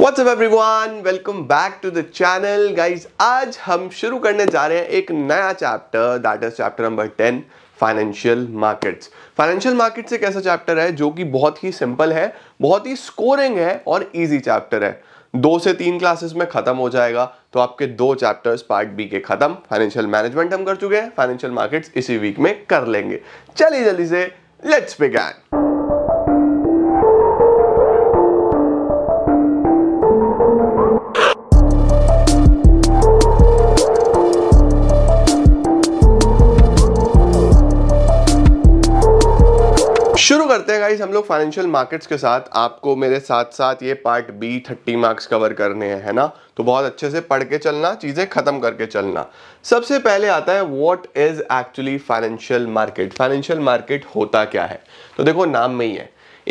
WhatsApp everyone welcome back to the channel guys आज हम शुरू करने जा रहे हैं एक नया chapter that is chapter number ten financial markets financial markets एक ऐसा चैप्टर है जो कि बहुत ही सिंपल है बहुत ही स्कोरिंग है और इजी चैप्टर है दो से तीन क्लासेस में खत्म हो जाएगा तो आपके दो चैप्टर्स पार्ट बी के खत्म फाइनेंशियल मैनेजमेंट हम कर चुके हैं फाइनेंशियल मार्केट्स इसी वीक में कर लेंगे चलिए जल्दी से लेट्स बिगैन करते हैं गाइस हम लोग फाइनेंशियल मार्केट्स के साथ आपको मेरे साथ साथ ये part B thirty marks cover करने हैं है ना तो बहुत अच्छे से पढ़ के चलना चीज़ें ख़त्म करके चलना सबसे पहले आता है what is actually financial market financial market होता क्या है तो देखो नाम में ही है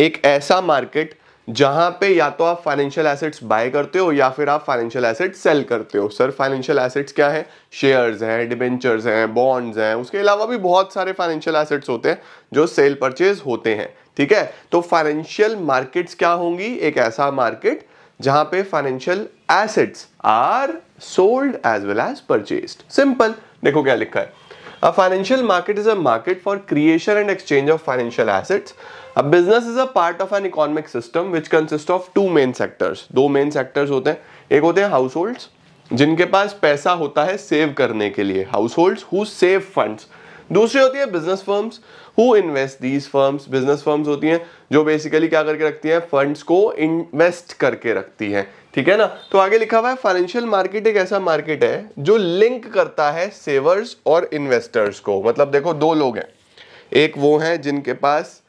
एक ऐसा मार्केट जहां पे या तो आप फाइनेंशियल एसेट्स बाय करते हो या फिर आप फाइनेंशियल एसेट सेल करते हो सर फाइनेंशियल एसेट्स क्या है शेयर्स हैं डिबेंचर्स हैं बॉन्ड्स हैं उसके अलावा भी बहुत सारे फाइनेंशियल एसेट्स होते हैं जो सेल परचेज होते हैं ठीक है तो फाइनेंशियल मार्केट्स क्या होंगी एक ऐसा मार्केट जहां पे financial assets are sold as well as purchase simple देखो क्या लिखा है financial market is a market for creation and exchange of financial assets अब business is a part of an economic system which consist of two main sectors दो main sectors होते हैं एक होते हैं हाउस होल्ड जिनके पास पैसा होता है सेव करने के लिए house hold who save fund दूसरी होती है business firms who invest these firms business firms होती हैं जो बेसिकली क्या करके रखती हैं फंड्स को इन्वेस्ट करके रखती हैं ठीक है ना तो आगे लिखा हुआ है फाइनेंशियल मार्केट एक ऐसा मार्केट है जो लिंक करता है सेवर्स और इन्वेस्टर्स को मतलब देखो दो लोग हैं एक वो हैं जिनके पास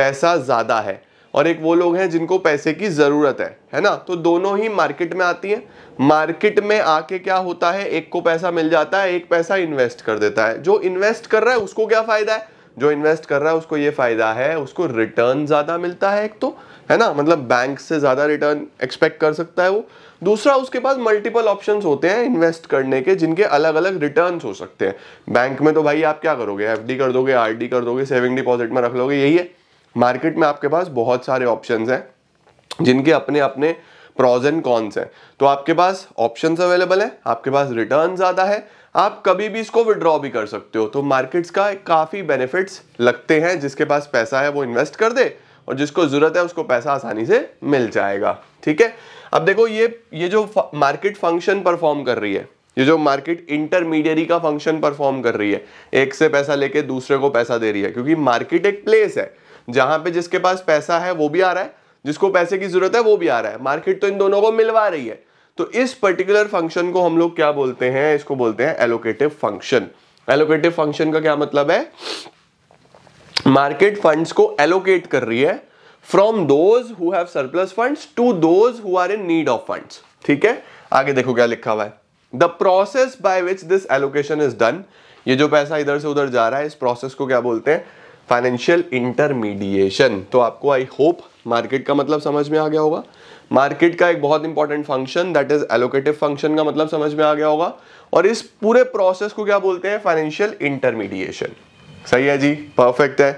पैसा ज़्यादा है और एक वो लोग हैं जिनको पैसे की ज़रूरत है है ना तो दोनों ही मार्केट में आती हैं मार्केट में आके क्या होता है एक को पैसा मिल जाता है एक पैसा इन्वेस्ट कर देता है जो इन्वेस्ट कर रहा है उसको क्या फ़ायदा है जो इन्वेस्ट कर रहा है उसको ये फ़ायदा है उसको रिटर्न ज़्यादा मिलता है एक तो है ना मतलब बैंक से ज़्यादा रिटर्न एक्सपेक्ट कर सकता है वो दूसरा उसके पास मल्टीपल ऑप्शन होते हैं इन्वेस्ट करने के जिनके अलग अलग रिटर्न हो सकते हैं बैंक में तो भाई आप क्या करोगे एफ कर दोगे आर कर दोगे सेविंग डिपॉजिट में रख लोगे यही है मार्केट में आपके पास बहुत सारे ऑप्शन हैं जिनके अपने अपने प्रोज एंड कॉन्स हैं तो आपके पास ऑप्शन अवेलेबल है आपके पास रिटर्न ज़्यादा है आप कभी भी इसको विड्रॉ भी कर सकते हो तो मार्केट्स का काफ़ी बेनिफिट्स लगते हैं जिसके पास पैसा है वो इन्वेस्ट कर दे और जिसको ज़रूरत है उसको पैसा आसानी से मिल जाएगा ठीक है अब देखो ये ये जो मार्केट फंक्शन परफॉर्म कर रही है ये जो मार्केट इंटरमीडियरी का फंक्शन परफॉर्म कर रही है एक से पैसा लेके दूसरे को पैसा दे रही है क्योंकि मार्केट एक प्लेस है जहां पे जिसके पास पैसा है वो भी आ रहा है जिसको पैसे की जरूरत है वो भी आ रहा है मार्केट तो इन दोनों को मिलवा रही है तो इस पर्टिकुलर फंक्शन को हम लोग क्या बोलते हैं इसको बोलते हैं एलोकेटिव फंक्शन एलोकेटिव फंक्शन का क्या मतलब है मार्केट फंड्स को एलोकेट कर रही है from those who have surplus funds to those who are in need of funds ठीक है आगे देखो क्या लिखा हुआ है the process by which this allocation is done ये जो पैसा इधर से उधर जा रहा है इस प्रोसेस को क्या बोलते हैं फाइनेंशियल इंटरमीडिएशन तो आपको आई होप मार्केट का मतलब समझ में आ गया होगा मार्केट का एक बहुत important function that is allocative function का मतलब समझ में आ गया होगा और इस पूरे प्रोसेस को क्या बोलते हैं फाइनेंशियल इंटरमीडिएशन सही है जी परफेक्ट है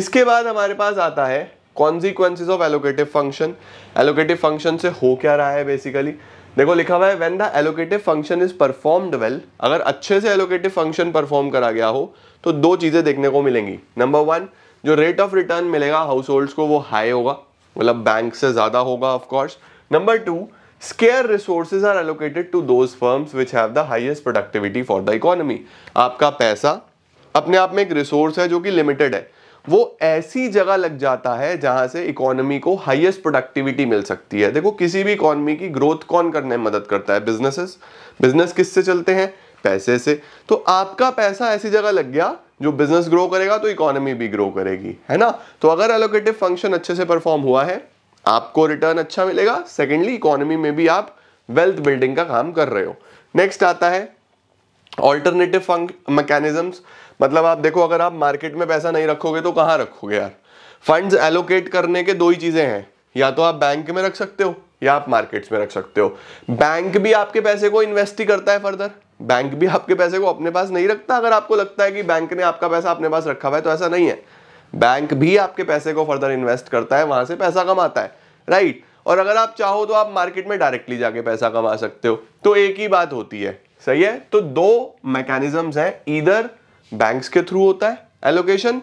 इसके बाद हमारे पास आता है consequences of allocative function allocative function से हो क्या रहा है बेसिकली देखो लिखा हुआ है when the allocative function is performed well अगर अच्छे से एलोकेटिव फंक्शन परफॉर्म करा गया हो तो दो चीज़ें देखने को मिलेंगी नंबर वन जो रेट ऑफ रिटर्न मिलेगा हाउस को वो हाई होगा मतलब बैंक से ज़्यादा होगा of course number two scarce resources are allocated to those firms which have the highest productivity for the economy आपका पैसा अपने आप में एक रिसोर्स है जो कि लिमिटेड है वो ऐसी जगह लग जाता है जहां से इकोनॉमी को हाईएस्ट प्रोडक्टिविटी मिल सकती है देखो किसी भी इकोनॉमी की ग्रोथ कौन करने में मदद करता है बिजनेसेस बिजनेस किससे चलते हैं पैसे से तो आपका पैसा ऐसी जगह लग गया जो बिजनेस ग्रो करेगा तो इकोनॉमी भी ग्रो करेगी है ना तो अगर एलोकेटिव फंक्शन अच्छे से परफॉर्म हुआ है आपको रिटर्न अच्छा मिलेगा सेकेंडली इकोनॉमी में भी आप वेल्थ बिल्डिंग का काम कर रहे हो नेक्स्ट आता है ऑल्टरनेटिव मैकेनिजम्स मतलब आप देखो अगर आप मार्केट में पैसा नहीं रखोगे तो कहाँ रखोगे यार फंड्स एलोकेट करने के दो ही चीज़ें हैं या तो आप बैंक में रख सकते हो या आप मार्केट्स में रख सकते हो बैंक भी आपके पैसे को इन्वेस्ट ही करता है फर्दर बैंक भी आपके पैसे को अपने पास नहीं रखता अगर आपको लगता है कि बैंक ने आपका पैसा अपने पास रखा हुआ है तो ऐसा नहीं है बैंक भी आपके पैसे को फर्दर इन्वेस्ट करता है वहां से पैसा कमाता है राइट और अगर आप चाहो तो आप मार्केट में डायरेक्टली जाके पैसा कमा सकते हो तो एक ही बात होती है सही है तो दो मैकेनिज्म हैं इधर बैंक्स के थ्रू होता है एलोकेशन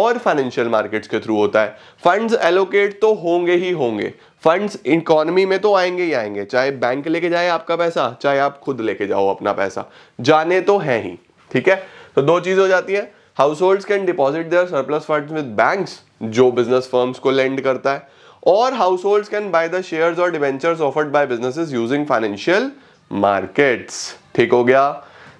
और फाइनेंशियल मार्केट्स के थ्रू होता है फंड्स एलोकेट तो होंगे ही होंगे फंड्स इकोनॉमी में तो आएंगे ही आएंगे चाहे बैंक लेके जाए आपका पैसा चाहे आप खुद लेके जाओ अपना पैसा जाने तो है ही ठीक है तो दो चीज़ हो जाती है house hold can deposit their surplus fund with bank जो बिजनेस फर्म्स को लेंड करता है और house hold can buy the share और debenture offered by business using financial markets ठीक हो गया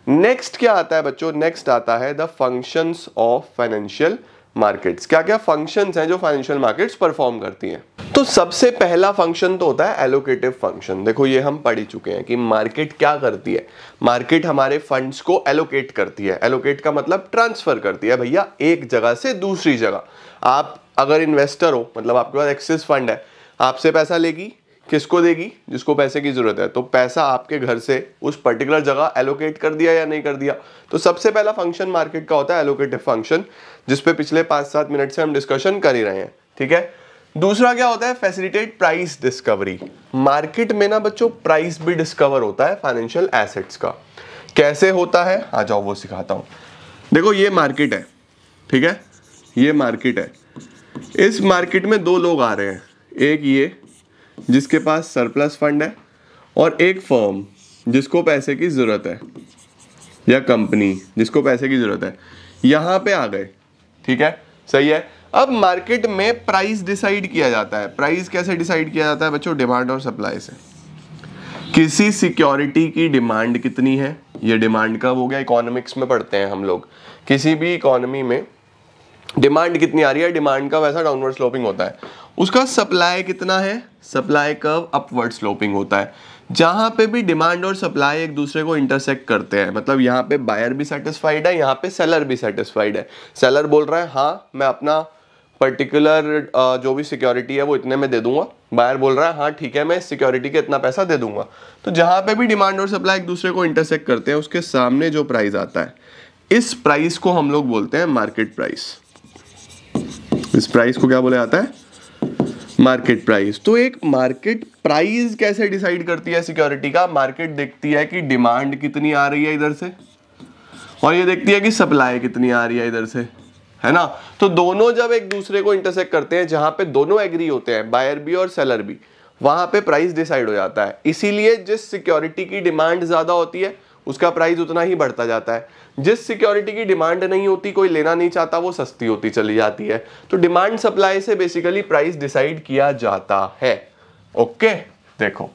नेक्स्ट क्या आता है बच्चों नेक्स्ट आता है the functions of financial markets क्या क्या फंक्शंस हैं जो फाइनेंशियल मार्केट्स परफॉर्म करती हैं तो सबसे पहला फंक्शन तो होता है एलोकेटिव फंक्शन देखो ये हम पढ़ ही चुके हैं कि मार्केट क्या करती है मार्केट हमारे फंड्स को एलोकेट करती है एलोकेट का मतलब ट्रांसफर करती है भैया एक जगह से दूसरी जगह आप अगर इन्वेस्टर हो मतलब आपके पास एक्सिस फंड है आपसे पैसा लेगी किसको देगी जिसको पैसे की ज़रूरत है तो पैसा आपके घर से उस पर्टिकुलर जगह एलोकेट कर दिया या नहीं कर दिया तो सबसे पहला फंक्शन मार्केट का होता है एलोकेटिव फंक्शन जिसपे पिछले पांच सात मिनट से हम डिस्कशन कर ही रहे हैं ठीक है दूसरा क्या होता है फैसिलिटेट प्राइस डिस्कवरी मार्केट में ना बच्चों प्राइस भी डिस्कवर होता है फाइनेंशियल एसेट्स का कैसे होता है आ जाओ वो सिखाता हूं देखो ये मार्केट है ठीक है ये मार्केट है इस मार्केट में दो लोग आ रहे हैं एक ये जिसके पास सरप्लस फंड है और एक फर्म जिसको पैसे की ज़रूरत है या कंपनी जिसको पैसे की ज़रूरत है यहाँ पे आ गए ठीक है सही है अब मार्केट में प्राइस डिसाइड किया जाता है प्राइस कैसे डिसाइड किया जाता है बच्चों डिमांड और सप्लाई से किसी सिक्योरिटी की डिमांड कितनी है ये डिमांड कब हो गया इकोनॉमिक्स में पढ़ते हैं हम लोग किसी भी इकोनॉमी में डिमांड कितनी आ रही है डिमांड का वैसा डाउनवर्ड स्लोपिंग होता है उसका सप्लाई कितना है सप्लाई कर्व अपवर्ड स्लोपिंग होता है जहाँ पे भी डिमांड और सप्लाई एक दूसरे को इंटरसेक्ट करते हैं मतलब यहाँ पे बायर भी सेटिस्फाइड है यहाँ पे सेलर भी सेटिस्फाइड है सेलर बोल रहा है हाँ मैं अपना पर्टिकुलर जो भी सिक्योरिटी है वो इतने में दे दूंगा बायर बोल रहा है हाँ ठीक है मैं इस सिक्योरिटी के इतना पैसा दे दूंगा तो जहाँ पे भी डिमांड और सप्लाई एक दूसरे को इंटरसेक्ट करते हैं उसके सामने जो प्राइस आता है इस प्राइस को हम लोग बोलते हैं मार्केट प्राइस इस प्राइस को क्या बोला जाता है मार्केट प्राइस तो एक मार्केट प्राइस कैसे डिसाइड करती है सिक्योरिटी का मार्केट देखती है कि डिमांड कितनी आ रही है इधर से और ये देखती है कि सप्लाई कितनी आ रही है इधर से है ना तो दोनों जब एक दूसरे को इंटरसेक्ट करते हैं जहां पे दोनों एग्री होते हैं बायर भी और सेलर भी वहां पे प्राइस डिसाइड हो जाता है इसीलिए जिस सिक्योरिटी की डिमांड ज्यादा होती है उसका प्राइस उतना ही बढ़ता जाता है जिस सिक्योरिटी की डिमांड नहीं होती कोई लेना नहीं चाहता वो सस्ती होती चली जाती है तो डिमांड सप्लाई से बेसिकली प्राइस डिसाइड किया जाता है ओके देखो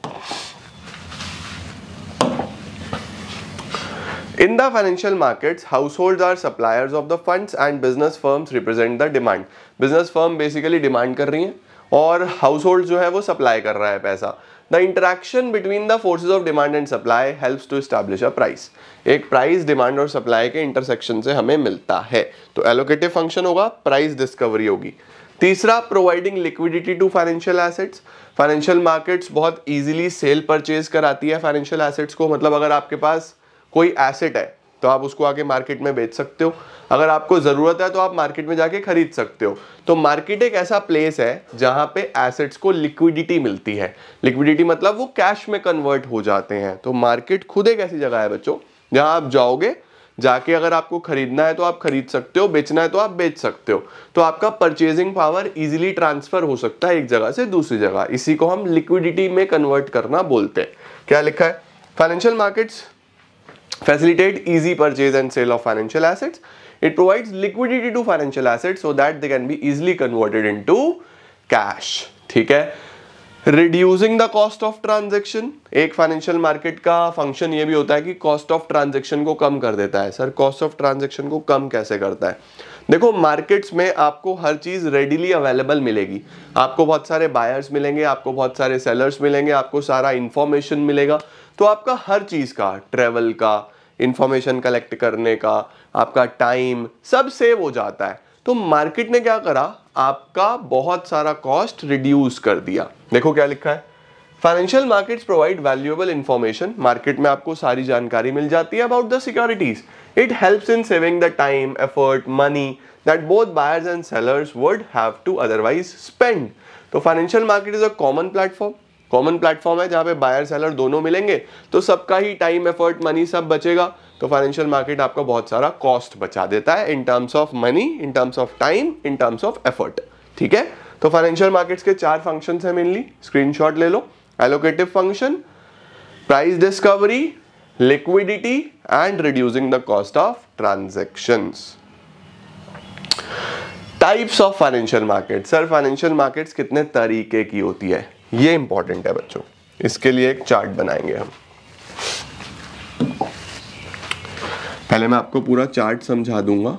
in the financial markets house hold are suppliers of the fund and business firm represent the demand business firm basically demand कर रही है और हाउस होल्ड जो है वो सप्लाई कर रहा है पैसा the interaction between the forces of demand and supply help to establish a price एक प्राइस डिमांड और सप्लाई के इंटरसेक्शन से हमें मिलता है तो एलोकेटिव फंक्शन होगा प्राइस डिस्कवरी होगी तीसरा providing liquidity to financial assets financial markets बहुत इजीली सेल परचेज कराती है फाइनेंशियल एसेट्स को मतलब अगर आपके पास कोई एसेट है तो आप उसको आगे मार्केट में बेच सकते हो अगर आपको ज़रूरत है तो आप मार्केट में जाके खरीद सकते हो तो मार्केट एक ऐसा प्लेस है जहाँ पे एसेट्स को लिक्विडिटी मिलती है लिक्विडिटी मतलब वो कैश में कन्वर्ट हो जाते हैं तो मार्केट खुद एक ऐसी जगह है बच्चों जहाँ आप जाओगे जाके अगर आपको खरीदना है तो आप खरीद सकते हो बेचना है तो आप बेच सकते हो तो आपका परचेजिंग पावर इजिली ट्रांसफर हो सकता है एक जगह से दूसरी जगह इसी को हम लिक्विडिटी में कन्वर्ट करना बोलते हैं क्या लिखा है financial markets facilitate easy purchase and sale of financial assets. It provides liquidity to financial assets so that they can be easily converted into cash. ठीक है reducing the cost of transaction एक financial market का function ये भी होता है कि cost of transaction को कम कर देता है सर कॉस्ट ऑफ ट्रांजेक्शन को कम कैसे करता है देखो मार्केट्स में आपको हर चीज़ रेडिली अवेलेबल मिलेगी आपको बहुत सारे बायर्स मिलेंगे आपको बहुत सारे सेलर्स मिलेंगे आपको सारा इंफॉर्मेशन मिलेगा तो आपका हर चीज़ का ट्रेवल का इंफॉर्मेशन कलेक्ट करने का आपका टाइम सब सेव हो जाता है तो मार्केट ने क्या करा आपका बहुत सारा कॉस्ट रिड्यूस कर दिया देखो क्या लिखा है financial markets provide valuable information market में आपको सारी जानकारी मिल जाती है about the securities it helps in saving the time effort money that both buyers and sellers would have to otherwise spend तो financial market is a common platform common platform है जहाँ पे बायर सेलर दोनों मिलेंगे तो सबका ही time effort money सब बचेगा तो फाइनेंशियल मार्केट आपका बहुत सारा कॉस्ट बचा देता है in terms of money in terms of time in terms of effort ठीक है तो फाइनेंशियल मार्केट्स के चार फंक्शंस हैं मेनली स्क्रीनशॉट ले लो allocative function price discovery liquidity and reducing the cost of transaction types of financial market sir financial market कितने तरीके की होती है ये इंपॉर्टेंट है बच्चों इसके लिए एक चार्ट बनाएंगे हम पहले मैं आपको पूरा चार्ट समझा दूंगा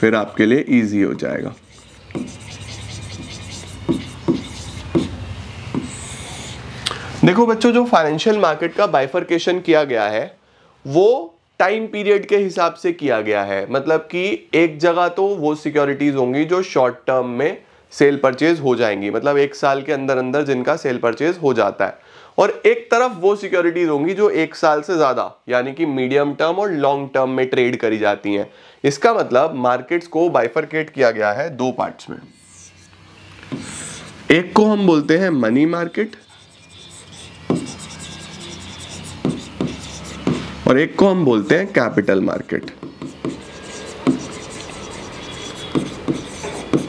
फिर आपके लिए इजी हो जाएगा देखो बच्चों जो फाइनेंशियल मार्केट का बाइफर्केशन किया गया है वो टाइम पीरियड के हिसाब से किया गया है मतलब कि एक जगह तो वो सिक्योरिटीज होंगी जो शॉर्ट टर्म में सेल परचेज हो जाएंगी मतलब एक साल के अंदर अंदर जिनका सेल परचेज हो जाता है और एक तरफ वो सिक्योरिटीज होंगी जो एक साल से ज़्यादा यानी कि मीडियम टर्म और लॉन्ग टर्म में ट्रेड करी जाती हैं इसका मतलब मार्केट्स को बाइफरकेट किया गया है दो पार्ट्स में एक को हम बोलते हैं मनी मार्केट और एक को हम बोलते हैं कैपिटल मार्केट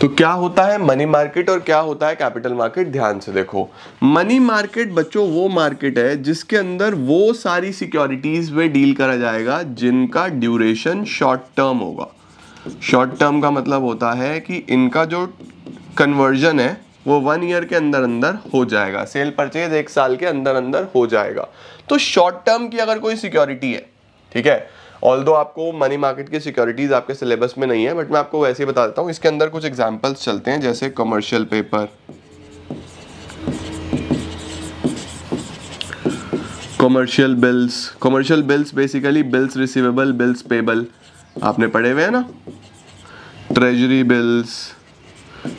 तो क्या होता है मनी मार्केट और क्या होता है कैपिटल मार्केट ध्यान से देखो मनी मार्केट बच्चों वो मार्केट है जिसके अंदर वो सारी सिक्योरिटीज में डील करा जाएगा जिनका ड्यूरेशन शॉर्ट टर्म होगा शॉर्ट टर्म का मतलब होता है कि इनका जो कन्वर्जन है वो वन ईयर के अंदर अंदर हो जाएगा सेल परचेज एक साल के अंदर अंदर हो जाएगा तो शॉर्ट टर्म की अगर कोई सिक्योरिटी है ठीक है ऑल दो आपको मनी मार्केट की सिक्योरिटीज़ आपके सिलेबस में नहीं है बट मैं आपको वैसे ही बता देता हूँ इसके अंदर कुछ एग्जाम्पल्स चलते हैं जैसे commercial paper commercial bills commercial bills basically bills receivable bills payable आपने पढ़े हुए हैं ना ट्रेजरी बिल्स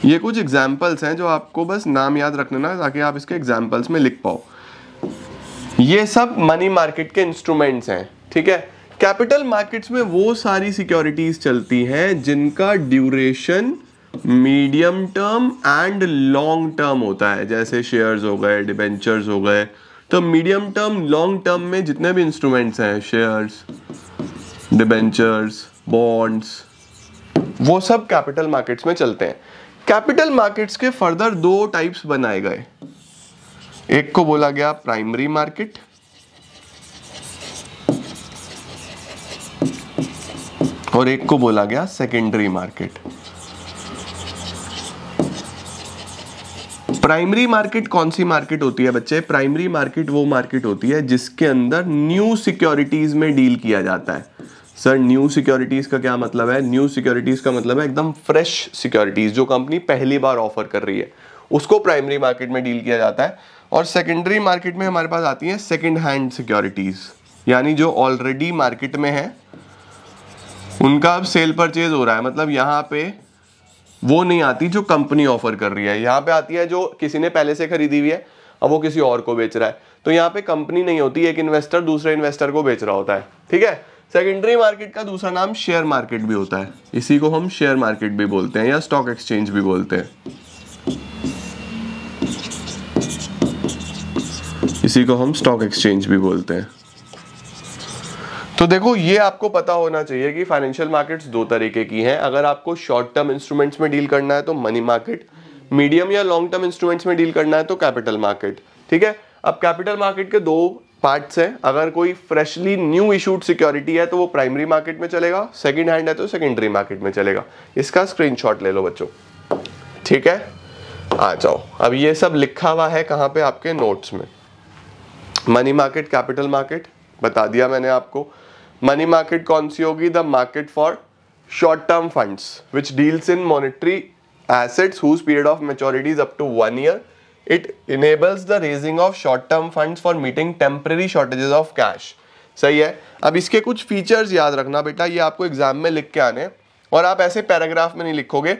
ये कुछ एग्जाम्पल्स हैं जो आपको बस नाम याद रखना ना ताकि आप इसके एग्जाम्पल्स में लिख पाओ ये सब मनी मार्केट के इंस्ट्रूमेंट्स हैं ठीक है कैपिटल मार्केट्स में वो सारी सिक्योरिटीज चलती हैं जिनका duration medium term and long term होता है जैसे शेयर्स हो गए डिबेंचर्स हो गए तो मीडियम टर्म लॉन्ग टर्म में जितने भी इंस्ट्रूमेंट्स हैं शेयर्स डिबेंचर्स बॉन्ड्स वो सब कैपिटल मार्केट्स में चलते हैं कैपिटल मार्केट्स के फर्दर दो टाइप्स बनाए गए एक को बोला गया प्राइमरी मार्केट और एक को बोला गया सेकेंडरी मार्केट प्राइमरी मार्केट कौन सी मार्केट होती है बच्चे प्राइमरी मार्केट वो मार्केट होती है जिसके अंदर न्यू सिक्योरिटीज में डील किया जाता है सर न्यू सिक्योरिटीज का क्या मतलब है न्यू सिक्योरिटीज का मतलब है एकदम फ्रेश सिक्योरिटीज जो कंपनी पहली बार ऑफर कर रही है उसको प्राइमरी मार्केट में डील किया जाता है और सेकेंडरी मार्केट में हमारे पास आती हैं सेकेंड हैंड सिक्योरिटीज़ यानी जो ऑलरेडी मार्केट में है उनका अब सेल परचेज हो रहा है मतलब यहाँ पे वो नहीं आती जो कंपनी ऑफर कर रही है यहाँ पे आती है जो किसी ने पहले से खरीदी हुई है अब वो किसी और को बेच रहा है तो यहाँ पे कंपनी नहीं होती एक इन्वेस्टर दूसरे इन्वेस्टर को बेच रहा होता है ठीक है सेकेंडरी मार्केट का दूसरा नाम शेयर मार्केट भी होता है इसी को हम शेयर मार्केट भी बोलते हैं या स्टॉक एक्सचेंज भी बोलते हैं इसी को हम स्टॉक एक्सचेंज भी बोलते हैं तो देखो ये आपको पता होना चाहिए कि फाइनेंशियल मार्केट्स दो तरीके की हैं अगर आपको शॉर्ट टर्म इंस्ट्रूमेंट्स में डील करना है तो मनी मार्केट मीडियम या लॉन्ग टर्म इंस्ट्रूमेंट्स में डील करना है तो कैपिटल मार्केट ठीक है अब कैपिटल मार्केट के दो पार्ट्स हैं अगर कोई फ्रेशली न्यू इशूड सिक्योरिटी है तो वो प्राइमरी मार्केट में चलेगा सेकेंड हैंड है तो सेकेंडरी मार्केट में चलेगा इसका स्क्रीन ले लो बच्चों ठीक है आ जाओ अब ये सब लिखा हुआ है कहाँ पे आपके नोट्स में मनी मार्केट कैपिटल मार्केट बता दिया मैंने आपको मनी मार्केट कौन सी होगी the market for short term funds which deals in monetary assets whose period of maturity is up to one year it enables the raising of short term funds for meeting temporary shortages of cash सही है अब इसके कुछ features याद रखना बेटा ये आपको एग्जाम में लिख के आने और आप ऐसे पैराग्राफ में नहीं लिखोगे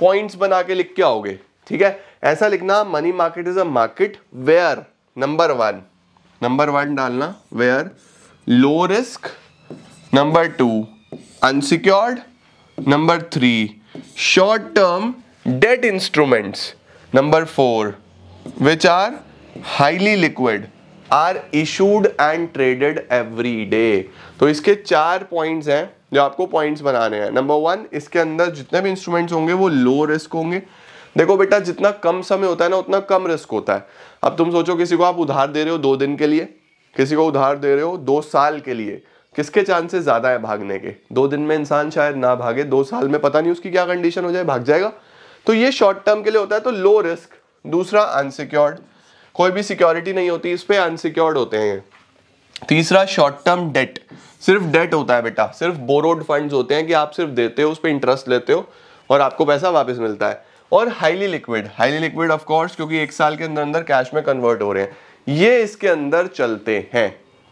पॉइंट्स बना के लिख के आओगे ठीक है ऐसा लिखना money market is a market where number one number one डालना where low risk number two unsecured number three short term debt instruments number four which are highly liquid are issued and traded every day तो इसके चार points हैं जो आपको points बनाने हैं number one इसके अंदर जितने भी इंस्ट्रूमेंट्स होंगे वो लो रिस्क होंगे देखो बेटा जितना कम समय होता है ना उतना कम रिस्क होता है अब तुम सोचो किसी को आप उधार दे रहे हो दो दिन के लिए किसी को उधार दे रहे हो दो साल के लिए किसके चांसेस ज़्यादा है भागने के दो दिन में इंसान शायद ना भागे दो साल में पता नहीं उसकी क्या कंडीशन हो जाए भाग जाएगा तो ये शॉर्ट टर्म के लिए होता है तो लो रिस्क दूसरा अनसिक्योर्ड कोई भी सिक्योरिटी नहीं होती इस पर अनसिक्योर्ड होते हैं तीसरा शॉर्ट टर्म डेट सिर्फ डेट होता है बेटा सिर्फ बोरोड फंड्स होते हैं कि आप सिर्फ देते हो उस पर इंटरेस्ट लेते हो और आपको पैसा वापस मिलता है और highly liquid highly liquid of course क्योंकि एक साल के अंदर अंदर कैश में कन्वर्ट हो रहे हैं ये इसके अंदर चलते हैं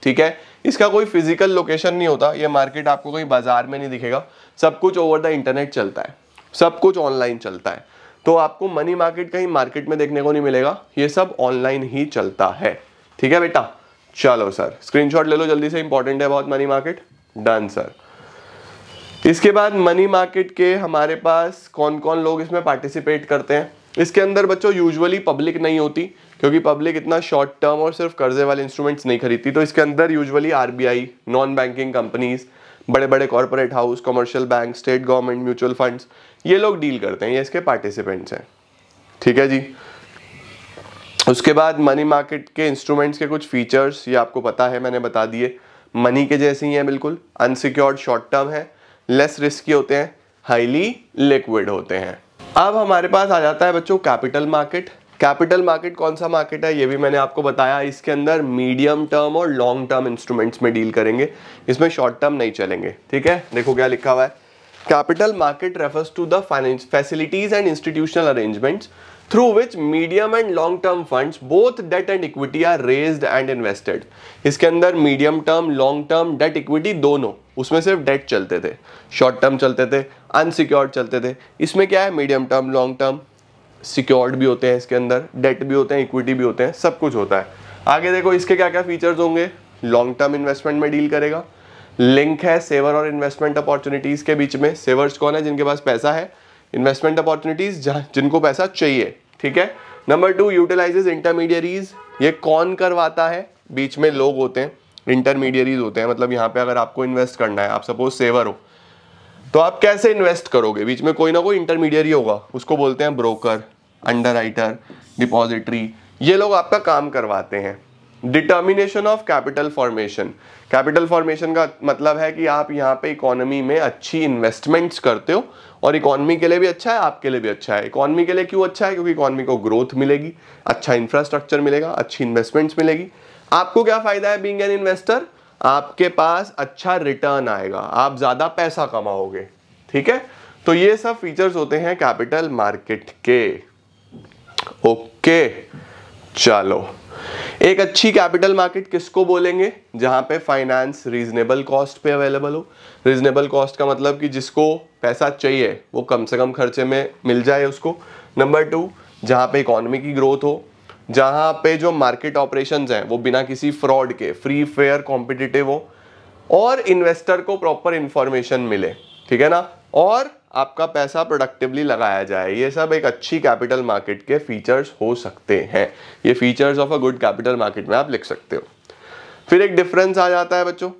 ठीक है इसका कोई फिजिकल लोकेशन नहीं होता ये मार्केट आपको कोई बाजार में नहीं दिखेगा सब कुछ ओवर द इंटरनेट चलता है सब कुछ ऑनलाइन चलता है तो आपको मनी मार्केट कहीं मार्केट में देखने को नहीं मिलेगा ये सब ऑनलाइन ही चलता है ठीक है बेटा चलो सर स्क्रीनशॉट ले लो जल्दी से इंपॉर्टेंट है बहुत मनी मार्केट डन सर इसके बाद मनी मार्केट के हमारे पास कौन कौन लोग इसमें पार्टिसिपेट करते हैं इसके अंदर बच्चों यूजुअली पब्लिक नहीं होती क्योंकि पब्लिक इतना शॉर्ट टर्म और सिर्फ कर्जे वाले इंस्ट्रूमेंट्स नहीं खरीदती तो इसके अंदर usually RBI non banking companies बड़े बड़े corporate house commercial bank state government mutual funds ये लोग डील करते हैं ये इसके पार्टिसिपेंट्स हैं ठीक है जी उसके बाद मनी मार्केट के इंस्ट्रूमेंट्स के कुछ फीचर्स ये आपको पता है मैंने बता दिए मनी के जैसे ही हैं बिल्कुल अनसिक्योर्ड शॉर्ट टर्म है लेस रिस्की होते हैं हाईली लिक्विड होते हैं अब हमारे पास आ जाता है बच्चों कैपिटल मार्केट कैपिटल मार्केट कौन सा मार्केट है ये भी मैंने आपको बताया इसके अंदर मीडियम टर्म और लॉन्ग टर्म इंस्ट्रूमेंट्स में डील करेंगे इसमें शॉर्ट टर्म नहीं चलेंगे ठीक है देखो क्या लिखा हुआ है capital market refers to the finance facilities and institutional arrangements through which medium and long term fund both debt and equity are raise and invested इसके अंदर medium term long term debt equity दोनों उसमें सिर्फ date चलते थे short term चलते थे unsecured चलते थे इसमें क्या है medium term long term secured भी होते हैं इसके अंदर डेट भी होते हैं इक्विटी भी होते हैं सब कुछ होता है आगे देखो इसके क्या क्या फीचर्स होंगे लॉन्ग टर्म इन्वेस्टमेंट में डील करेगा लिंक है सेवर और इन्वेस्टमेंट अपॉर्चुनिटीज़ के बीच में सेवर्स कौन है जिनके पास पैसा है इन्वेस्टमेंट अपॉर्चुनिटीज़ जिनको पैसा चाहिए ठीक है नंबर टू यूटिलाइजेज इंटरमीडियरीज ये कौन करवाता है बीच में लोग होते हैं इंटरमीडियरीज होते हैं मतलब यहाँ पे अगर आपको इन्वेस्ट करना है आप सपोज सेवर हो तो आप कैसे इन्वेस्ट करोगे बीच में कोई ना कोई इंटरमीडियरी होगा उसको बोलते हैं ब्रोकर अंडर डिपॉजिटरी ये लोग आपका काम करवाते हैं determination of capital formation capital formation का मतलब है कि आप यहाँ पे इकोनॉमी में अच्छी इन्वेस्टमेंट्स करते हो और इकोनॉमी के लिए भी अच्छा है आपके लिए भी अच्छा है इकोनॉमी के लिए क्यों अच्छा है क्योंकि इकोनॉमी को ग्रोथ मिलेगी अच्छा इंफ्रास्ट्रक्चर मिलेगा अच्छी इन्वेस्टमेंट्स मिलेगी आपको क्या फ़ायदा है बींग एन इन्वेस्टर आपके पास अच्छा रिटर्न आएगा आप ज़्यादा पैसा कमाओगे ठीक है तो ये सब फीचर्स होते हैं कैपिटल मार्केट के ओके चलो एक अच्छी कैपिटल मार्केट किसको बोलेंगे जहां पे फाइनेंस रीजनेबल कॉस्ट पे अवेलेबल हो रीजनेबल कॉस्ट का मतलब कि जिसको पैसा चाहिए वो कम से कम खर्चे में मिल जाए उसको नंबर टू जहां पे इकोनॉमी की ग्रोथ हो जहां पे जो मार्केट ऑपरेशंस हैं वो बिना किसी फ्रॉड के फ्री फेयर कॉम्पिटिटिव हो और इन्वेस्टर को प्रॉपर इंफॉर्मेशन मिले ठीक है ना और आपका पैसा प्रोडक्टिवली लगाया जाए ये सब एक अच्छी कैपिटल मार्केट के फीचर्स हो सकते हैं ये features of a good capital market में आप लिख सकते हो फिर एक डिफरेंस आ जाता है बच्चों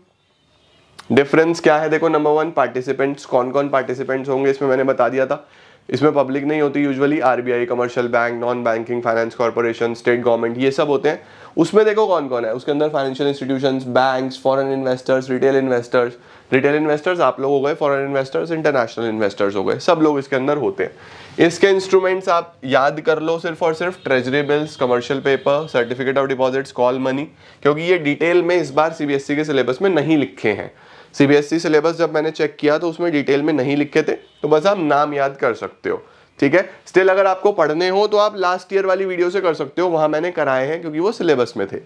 डिफरेंस क्या है देखो नंबर वन पार्टिसिपेंट्स कौन कौन पार्टिसिपेंट्स होंगे इसमें मैंने बता दिया था इसमें पब्लिक नहीं होती usually RBI commercial bank non banking finance corporation state government ये सब होते हैं उसमें देखो कौन कौन है उसके अंदर financial institution bank foreign investors retail investors retail investors आप लोग हो गए फॉरन इन्वेस्टर्स इंटरनेशनल इन्वेस्टर्स हो गए सब लोग इसके अंदर होते हैं इसके इंस्ट्रूमेंट्स आप याद कर लो सिर्फ और सिर्फ treasury bills commercial paper certificate of deposits call money क्योंकि ये डिटेल में इस बार सीबीएसई e के सिलेबस में नहीं लिखे हैं सीबीएसई सिलेबस जब मैंने चेक किया तो उसमें डिटेल में नहीं लिखे थे तो बस आप नाम याद कर सकते हो ठीक है स्टिल अगर आपको पढ़ने हो तो आप लास्ट ईयर वाली वीडियो से कर सकते हो वहां मैंने कराए हैं क्योंकि वो सिलेबस में थे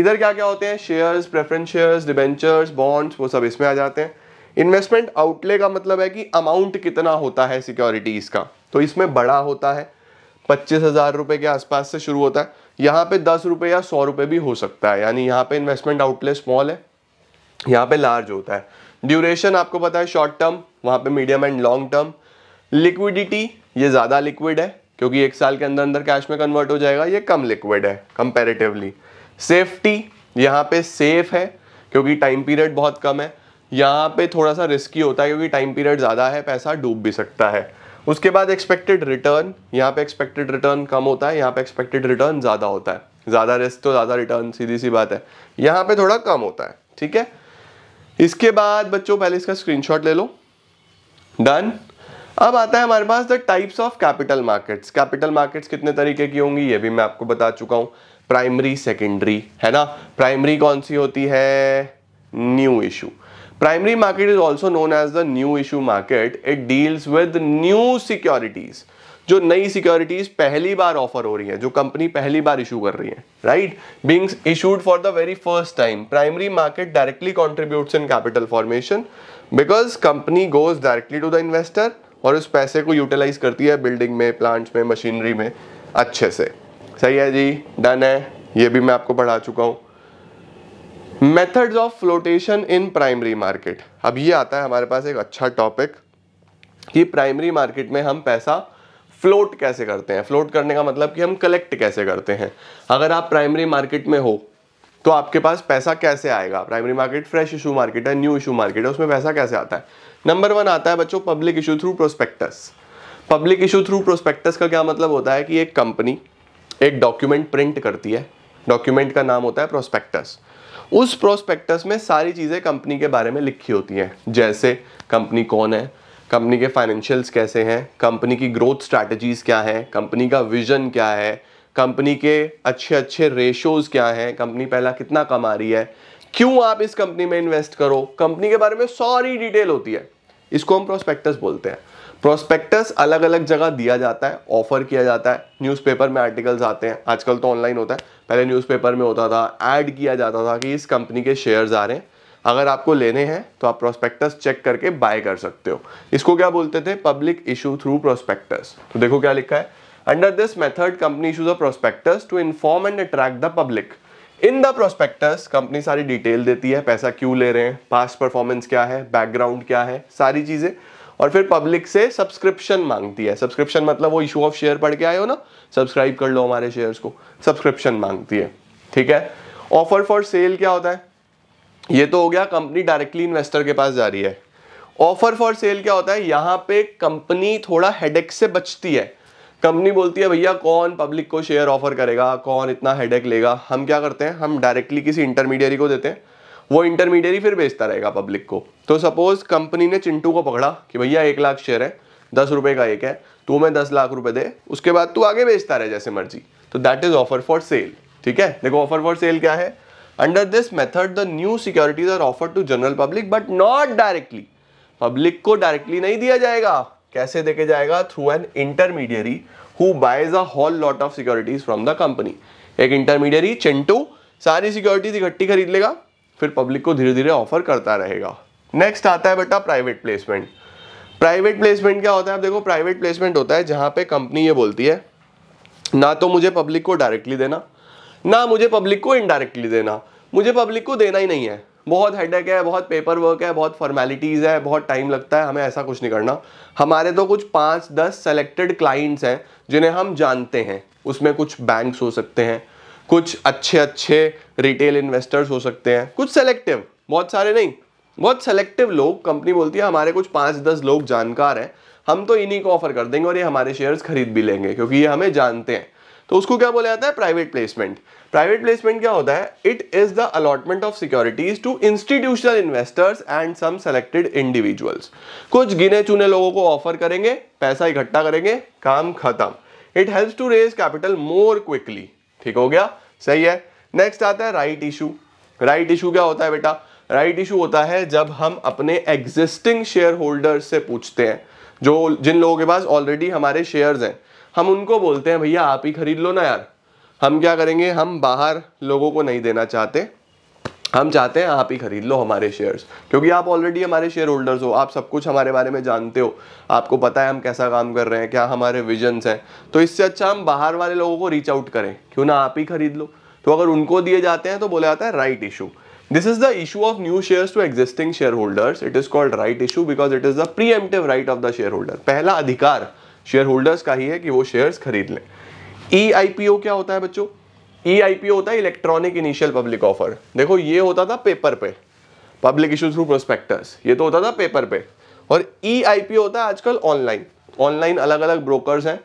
इधर क्या क्या होते हैं shares preference shares debentures bonds वो सब इसमें आ जाते हैं इन्वेस्टमेंट आउटले का मतलब है कि अमाउंट कितना होता है सिक्योरिटीज़ का तो इसमें बड़ा होता है पच्चीस हज़ार रुपये के आसपास से शुरू होता है यहाँ पे दस रुपये या सौ रुपये भी हो सकता है यानी यहाँ पे इन्वेस्टमेंट आउटले स्मॉल है यहाँ पे लार्ज होता है ड्यूरेशन आपको पता है शॉर्ट टर्म वहाँ पे medium and long term liquidity ये ज़्यादा लिक्विड है क्योंकि एक साल के अंदर अंदर कैश में कन्वर्ट हो जाएगा ये कम लिक्विड है कंपेरेटिवली सेफ्टी यहाँ पे सेफ है क्योंकि टाइम पीरियड बहुत कम है यहाँ पे थोड़ा सा रिस्की होता है क्योंकि टाइम पीरियड ज़्यादा है पैसा डूब भी सकता है उसके बाद एक्सपेक्टेड रिटर्न यहाँ पे एक्सपेक्टेड रिटर्न कम होता है यहाँ पे एक्सपेक्टेड रिटर्न ज़्यादा होता है ज़्यादा रिस्क तो ज़्यादा रिटर्न सीधी सी बात है यहाँ पे थोड़ा कम होता है ठीक है इसके बाद बच्चों पहले इसका स्क्रीनशॉट ले लो डन अब आता है हमारे पास the types of capital markets capital markets कितने तरीके की होंगी ये भी मैं आपको बता चुका हूं प्राइमरी सेकेंडरी है ना प्राइमरी कौन सी होती है new issue primary market is also known as the new issue market it deals with new securities जो नई सिक्योरिटीज पहली बार ऑफर हो रही हैं जो कंपनी पहली बार इशू कर रही है right beings issued for the very first time primary market directly contribute in capital formation because company goes directly to the investor और उस पैसे को यूटिलाइज करती है बिल्डिंग में प्लांट्स में मशीनरी में अच्छे से सही है जी डन है ये भी मैं आपको पढ़ा चुका हूँ methods of flotation in primary market अब ये आता है हमारे पास एक अच्छा टॉपिक कि प्राइमरी मार्केट में हम पैसा फ्लोट कैसे करते हैं फ्लोट करने का मतलब कि हम कलेक्ट कैसे करते हैं अगर आप प्राइमरी मार्केट में हो तो आपके पास पैसा कैसे आएगा primary market fresh issue market है न्यू इशू मार्केट है उसमें पैसा कैसे आता है नंबर वन आता है बच्चों public issue through prospectus public issue through prospectus का क्या मतलब होता है कि एक कंपनी एक डॉक्यूमेंट प्रिंट करती है डॉक्यूमेंट का नाम होता है प्रोस्पेक्टस उस प्रोस्पेक्टस में सारी चीज़ें कंपनी के बारे में लिखी होती हैं जैसे कंपनी कौन है कंपनी के फाइनेंशियल्स कैसे हैं कंपनी की ग्रोथ स्ट्रैटेजीज क्या हैं कंपनी का विजन क्या है कंपनी के अच्छे अच्छे रेशोज क्या हैं कंपनी पहला कितना कमा रही है क्यों आप इस कंपनी में इन्वेस्ट करो कंपनी के बारे में सारी डिटेल होती है इसको हम प्रोस्पेक्टस बोलते हैं प्रोस्पेक्टस अलग अलग जगह दिया जाता है ऑफर किया जाता है न्यूज़पेपर में आर्टिकल्स आते हैं आजकल तो ऑनलाइन होता है पहले न्यूज़पेपर में होता था ऐड किया जाता था कि इस कंपनी के शेयर्स आ रहे हैं अगर आपको लेने हैं तो आप प्रोस्पेक्टस चेक करके बाय कर सकते हो इसको क्या बोलते थे पब्लिक इशू थ्रू प्रोस्पेक्टस तो देखो क्या लिखा है under this method company issues a prospectus to inform and attract the public in the prospectus company सारी डिटेल देती है पैसा क्यों ले रहे हैं पास्ट परफॉर्मेंस क्या है बैकग्राउंड क्या है सारी चीज़ें और फिर पब्लिक से सब्सक्रिप्शन मांगती है सब्सक्रिप्शन मतलब वो इशू ऑफ शेयर पढ़ के आए हो ना सब्सक्राइब कर लो हमारे शेयर्स को सब्सक्रिप्शन मांगती है ठीक है ऑफर फॉर सेल क्या होता है ये तो हो गया कंपनी डायरेक्टली इन्वेस्टर के पास जा रही है ऑफर फॉर सेल क्या होता है यहाँ पे कंपनी थोड़ा हेडेक से बचती है कंपनी बोलती है भैया कौन पब्लिक को शेयर ऑफर करेगा कौन इतना हेडेक लेगा हम क्या करते हैं हम डायरेक्टली किसी इंटरमीडियरी को देते हैं वो इंटरमीडियरी फिर बेचता रहेगा पब्लिक को तो सपोज कंपनी ने चिंटू को पकड़ा कि भैया एक लाख शेयर है दस रुपये का एक है तू मैं दस लाख रुपए दे उसके बाद तू आगे बेचता रहे जैसे मर्जी तो that is offer for sale ठीक है देखो ऑफर फॉर सेल क्या है Under this method, the new securities are offered to general public but not directly. Public को directly नहीं दिया जाएगा कैसे देखे जाएगा through an intermediary who buys a whole lot of securities from the company एक इंटरमीडियरी चिंटू सारी सिक्योरिटीज इकट्ठी खरीद लेगा फिर पब्लिक को धीरे धीरे ऑफर करता रहेगा नेक्स्ट आता है बेटा प्राइवेट प्लेसमेंट प्राइवेट प्लेसमेंट क्या होता है आप देखो प्राइवेट प्लेसमेंट होता है जहां पे कंपनी ये बोलती है ना तो मुझे पब्लिक को डायरेक्टली देना ना मुझे पब्लिक को इनडायरेक्टली देना मुझे पब्लिक को देना ही नहीं है बहुत हेडेक है बहुत पेपर वर्क है बहुत फॉर्मेलिटीज़ है बहुत टाइम लगता है हमें ऐसा कुछ नहीं करना हमारे तो कुछ पाँच दस सेलेक्टेड क्लाइंट्स हैं जिन्हें हम जानते हैं उसमें कुछ बैंक्स हो सकते हैं कुछ अच्छे अच्छे रिटेल इन्वेस्टर्स हो सकते हैं कुछ सेलेक्टिव बहुत सारे नहीं बहुत सेलेक्टिव लोग कंपनी बोलती है हमारे कुछ पाँच दस लोग जानकार हैं हम तो इन्हीं को ऑफर कर देंगे और ये हमारे शेयर्स खरीद भी लेंगे क्योंकि ये हमें जानते हैं तो उसको क्या बोला जाता है प्राइवेट प्लेसमेंट प्राइवेट प्लेसमेंट क्या होता है it is the allotment of securities to institutional investors and some selected individuals कुछ गिने चुने लोगों को ऑफर करेंगे पैसा इकट्ठा करेंगे काम खत्म it helps to raise capital more quickly ठीक हो गया सही है नेक्स्ट आता है राइट इशू राइट इशू क्या होता है बेटा राइट इशू होता है जब हम अपने एग्जिस्टिंग शेयर होल्डर्स से पूछते हैं जो जिन लोगों के पास ऑलरेडी हमारे शेयर्स हैं हम उनको बोलते हैं भैया आप ही खरीद लो ना यार हम क्या करेंगे हम बाहर लोगों को नहीं देना चाहते हम चाहते हैं आप ही खरीद लो हमारे शेयर्स क्योंकि आप ऑलरेडी हमारे शेयर होल्डर्स हो आप सब कुछ हमारे बारे में जानते हो आपको पता है हम कैसा काम कर रहे हैं क्या हमारे विजन्स हैं तो इससे अच्छा हम बाहर वाले लोगों को रीच आउट करें क्यों ना आप ही खरीद लो तो अगर उनको दिए जाते हैं तो बोला जाता है right issue the issue of new of to shares shareholders it is called right issue because it is the pre right of the shareholder पहला अधिकार शेयर होल्डर्स का ही है कि वो शेयर्स खरीद लें ई e आईपीओ क्या होता है बच्चों ई e आईपीओ होता है इलेक्ट्रॉनिक इनिशियल पब्लिक ऑफर देखो ये होता था पेपर पे पब्लिक इशू थ्रू प्रोस्पेक्टस ये तो होता था पेपर पे और ई e आईपीओ होता है आजकल ऑनलाइन ऑनलाइन अलग अलग ब्रोकर्स हैं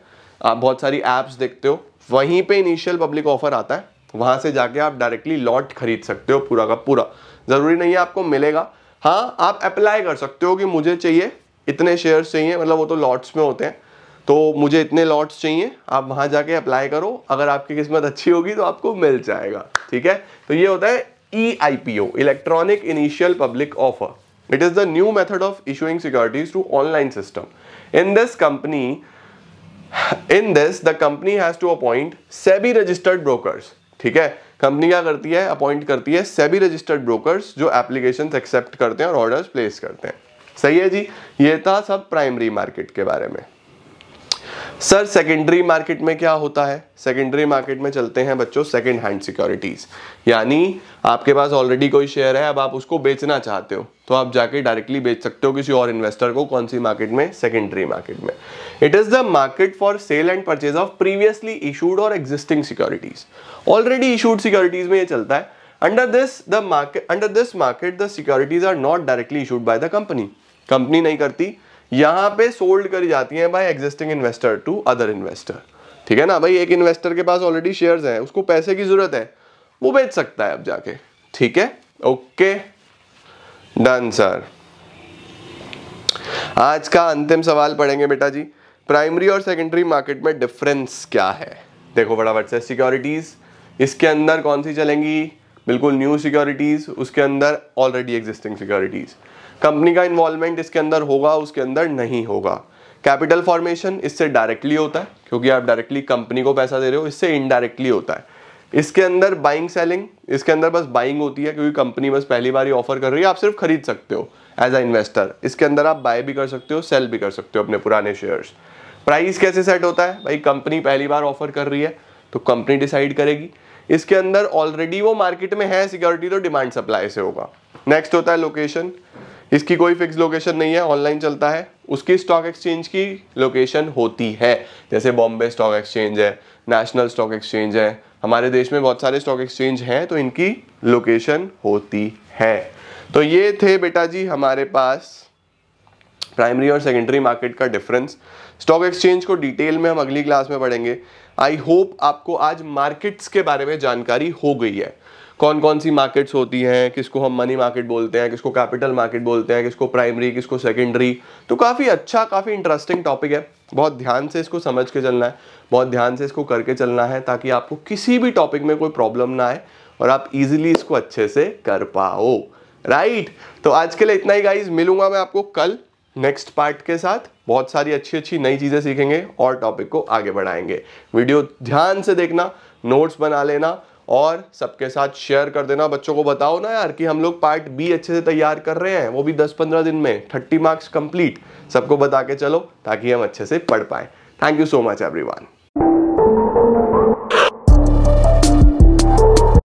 आप बहुत सारी ऐप्स देखते हो वहीं पे इनिशियल पब्लिक ऑफर आता है वहां से जाके आप डायरेक्टली लॉट खरीद सकते हो पूरा का पूरा ज़रूरी नहीं है आपको मिलेगा हाँ आप अप्लाई कर सकते हो कि मुझे चाहिए इतने शेयर्स चाहिए मतलब वो तो लॉट्स में होते हैं तो मुझे इतने लॉट्स चाहिए आप वहां जाके अप्लाई करो अगर आपकी किस्मत अच्छी होगी तो आपको मिल जाएगा ठीक है तो ये होता है E I P O electronic initial public offer it is the new method of issuing securities to online system in this company in this the company has to appoint SEBI registered brokers ठीक है company क्या करती है appoint करती है SEBI registered brokers जो application accept करते हैं और ऑर्डर्स प्लेस करते हैं सही है जी ये था सब प्राइमरी मार्केट के बारे में सर सेकेंडरी मार्केट में क्या होता है सेकेंडरी मार्केट में चलते हैं बच्चों सेकेंड हैंड सिक्योरिटीज़ यानी आपके पास ऑलरेडी कोई शेयर है अब आप उसको बेचना चाहते हो तो आप जाके डायरेक्टली बेच सकते हो किसी और इन्वेस्टर को कौन सी मार्केट में सेकेंडरी मार्केट में it is the market for sale and purchase of previously issued और existing securities already issued securities में ये चलता है under this the market under this market the securities are not directly issued by the company company नहीं करती यहाँ पे sold करी जाती है by existing investor to other investor ठीक है ना भाई एक इन्वेस्टर के पास ऑलरेडी शेयर्स हैं उसको पैसे की ज़रूरत है वो बेच सकता है अब जाके ठीक है ओके डन सर आज का अंतिम सवाल पढ़ेंगे बेटा जी प्राइमरी और सेकेंडरी मार्केट में डिफरेंस क्या है देखो फटाफट से सिक्योरिटीज़ इसके अंदर कौन सी चलेंगी बिल्कुल न्यू सिक्योरिटीज़ उसके अंदर ऑलरेडी एग्जिस्टिंग सिक्योरिटीज़ कंपनी का इन्वॉल्वमेंट इसके अंदर होगा उसके अंदर नहीं होगा कैपिटल फॉर्मेशन इससे डायरेक्टली होता है क्योंकि आप डायरेक्टली कंपनी को पैसा दे रहे हो इससे इनडायरेक्टली होता है इसके अंदर बाइंग सेलिंग इसके अंदर बस बाइंग होती है क्योंकि कंपनी बस पहली बार ही ऑफर कर रही है आप सिर्फ खरीद सकते हो एज अ इन्वेस्टर इसके अंदर आप बाय भी कर सकते हो सेल भी कर सकते हो अपने पुराने शेयर्स प्राइस कैसे सेट होता है भाई कंपनी पहली बार ऑफर कर रही है तो कंपनी डिसाइड करेगी इसके अंदर ऑलरेडी वो मार्केट में है सिक्योरिटी तो डिमांड सप्लाई से होगा नेक्स्ट होता है लोकेशन इसकी कोई फिक्स लोकेशन नहीं है ऑनलाइन चलता है उसकी स्टॉक एक्सचेंज की लोकेशन होती है जैसे बॉम्बे स्टॉक एक्सचेंज है नेशनल स्टॉक एक्सचेंज है हमारे देश में बहुत सारे स्टॉक एक्सचेंज हैं तो इनकी लोकेशन होती है तो ये थे बेटा जी हमारे पास प्राइमरी और सेकेंडरी मार्केट का डिफरेंस स्टॉक एक्सचेंज को डिटेल में हम अगली क्लास में पढ़ेंगे आई होप आपको आज मार्केट्स के बारे में जानकारी हो गई है कौन कौन सी मार्केट्स होती हैं किसको हम मनी मार्केट बोलते हैं किसको कैपिटल मार्केट बोलते हैं किसको प्राइमरी किसको सेकेंडरी तो काफ़ी अच्छा काफ़ी इंटरेस्टिंग टॉपिक है बहुत ध्यान से इसको समझ के चलना है बहुत ध्यान से इसको करके चलना है ताकि आपको किसी भी टॉपिक में कोई प्रॉब्लम ना आए और आप इजीली इसको अच्छे से कर पाओ राइट तो आज के लिए इतना ही गाइज मिलूंगा मैं आपको कल नेक्स्ट पार्ट के साथ बहुत सारी अच्छी अच्छी नई चीज़ें सीखेंगे और टॉपिक को आगे बढ़ाएंगे वीडियो ध्यान से देखना नोट्स बना लेना और सबके साथ शेयर कर देना बच्चों को बताओ ना यार कि हम लोग पार्ट बी अच्छे से तैयार कर रहे हैं वो भी 10-15 दिन में 30 मार्क्स कंप्लीट सबको बता के चलो ताकि हम अच्छे से पढ़ पाएँ thank you so much everyone